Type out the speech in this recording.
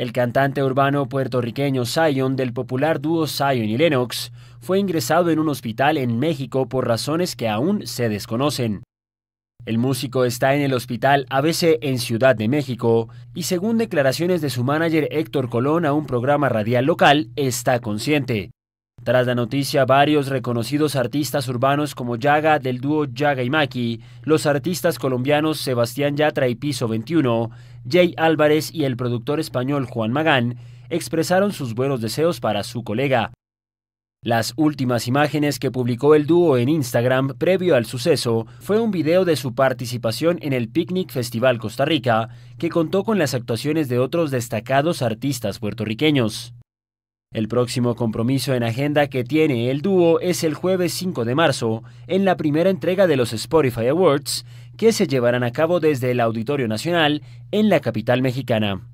El cantante urbano puertorriqueño Zion del popular dúo Zion y Lennox fue ingresado en un hospital en México por razones que aún se desconocen. El músico está en el hospital ABC en Ciudad de México y según declaraciones de su manager Héctor Colón a un programa radial local, está consciente. Tras la noticia, varios reconocidos artistas urbanos como Yaga del dúo Yaga y Maki, los artistas colombianos Sebastián Yatra y Piso 21, Jay Álvarez y el productor español Juan Magán expresaron sus buenos deseos para su colega. Las últimas imágenes que publicó el dúo en Instagram previo al suceso fue un video de su participación en el Picnic Festival Costa Rica, que contó con las actuaciones de otros destacados artistas puertorriqueños. El próximo compromiso en agenda que tiene el dúo es el jueves 5 de marzo, en la primera entrega de los Spotify Awards, que se llevarán a cabo desde el Auditorio Nacional en la capital mexicana.